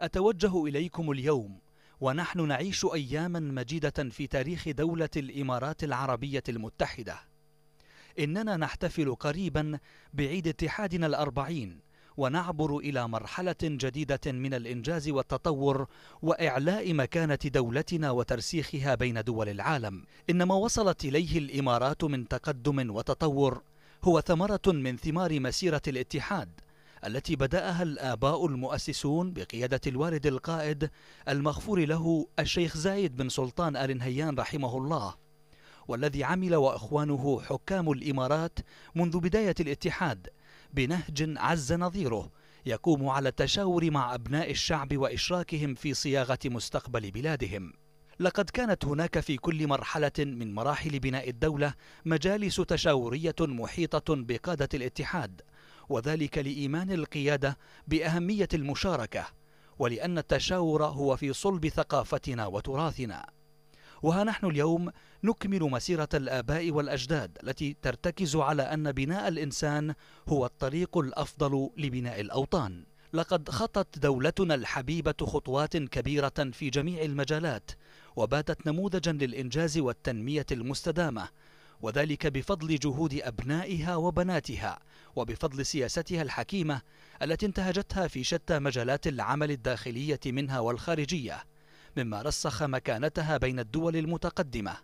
أتوجه إليكم اليوم ونحن نعيش أياما مجيدة في تاريخ دولة الإمارات العربية المتحدة إننا نحتفل قريبا بعيد اتحادنا الأربعين ونعبر إلى مرحلة جديدة من الإنجاز والتطور وإعلاء مكانة دولتنا وترسيخها بين دول العالم إن ما وصلت إليه الإمارات من تقدم وتطور هو ثمرة من ثمار مسيرة الاتحاد التي بدأها الآباء المؤسسون بقيادة الوالد القائد المغفور له الشيخ زايد بن سلطان آل نهيان رحمه الله والذي عمل وإخوانه حكام الإمارات منذ بداية الاتحاد بنهج عز نظيره يقوم على التشاور مع أبناء الشعب وإشراكهم في صياغة مستقبل بلادهم لقد كانت هناك في كل مرحلة من مراحل بناء الدولة مجالس تشاورية محيطة بقادة الاتحاد وذلك لإيمان القيادة بأهمية المشاركة ولأن التشاور هو في صلب ثقافتنا وتراثنا وها نحن اليوم نكمل مسيرة الآباء والأجداد التي ترتكز على أن بناء الإنسان هو الطريق الأفضل لبناء الأوطان لقد خطت دولتنا الحبيبة خطوات كبيرة في جميع المجالات وباتت نموذجا للإنجاز والتنمية المستدامة وذلك بفضل جهود أبنائها وبناتها وبفضل سياستها الحكيمة التي انتهجتها في شتى مجالات العمل الداخلية منها والخارجية مما رسخ مكانتها بين الدول المتقدمة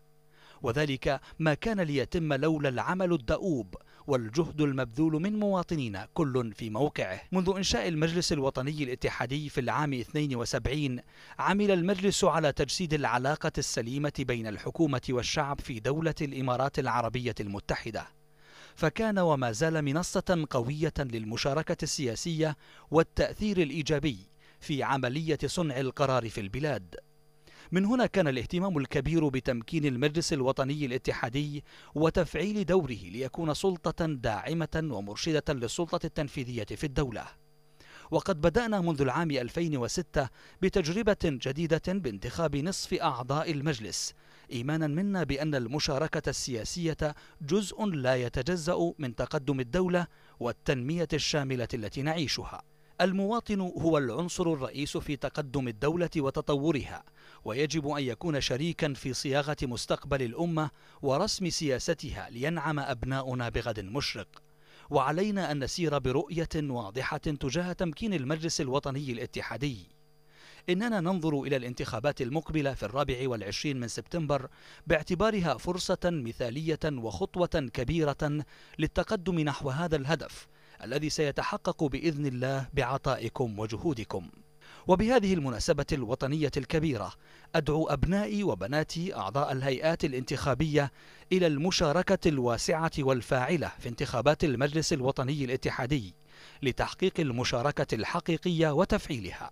وذلك ما كان ليتم لولا العمل الدؤوب والجهد المبذول من مواطنينا كل في موقعه منذ إنشاء المجلس الوطني الاتحادي في العام 72 عمل المجلس على تجسيد العلاقة السليمة بين الحكومة والشعب في دولة الإمارات العربية المتحدة فكان وما زال منصة قوية للمشاركة السياسية والتأثير الإيجابي في عملية صنع القرار في البلاد من هنا كان الاهتمام الكبير بتمكين المجلس الوطني الاتحادي وتفعيل دوره ليكون سلطة داعمة ومرشدة للسلطة التنفيذية في الدولة وقد بدأنا منذ العام 2006 بتجربة جديدة بانتخاب نصف أعضاء المجلس إيمانا منا بأن المشاركة السياسية جزء لا يتجزأ من تقدم الدولة والتنمية الشاملة التي نعيشها المواطن هو العنصر الرئيس في تقدم الدولة وتطورها ويجب أن يكون شريكا في صياغة مستقبل الأمة ورسم سياستها لينعم أبناؤنا بغد مشرق وعلينا أن نسير برؤية واضحة تجاه تمكين المجلس الوطني الاتحادي إننا ننظر إلى الانتخابات المقبلة في الرابع والعشرين من سبتمبر باعتبارها فرصة مثالية وخطوة كبيرة للتقدم نحو هذا الهدف الذي سيتحقق بإذن الله بعطائكم وجهودكم وبهذه المناسبة الوطنية الكبيرة أدعو أبنائي وبناتي أعضاء الهيئات الانتخابية إلى المشاركة الواسعة والفاعلة في انتخابات المجلس الوطني الاتحادي لتحقيق المشاركة الحقيقية وتفعيلها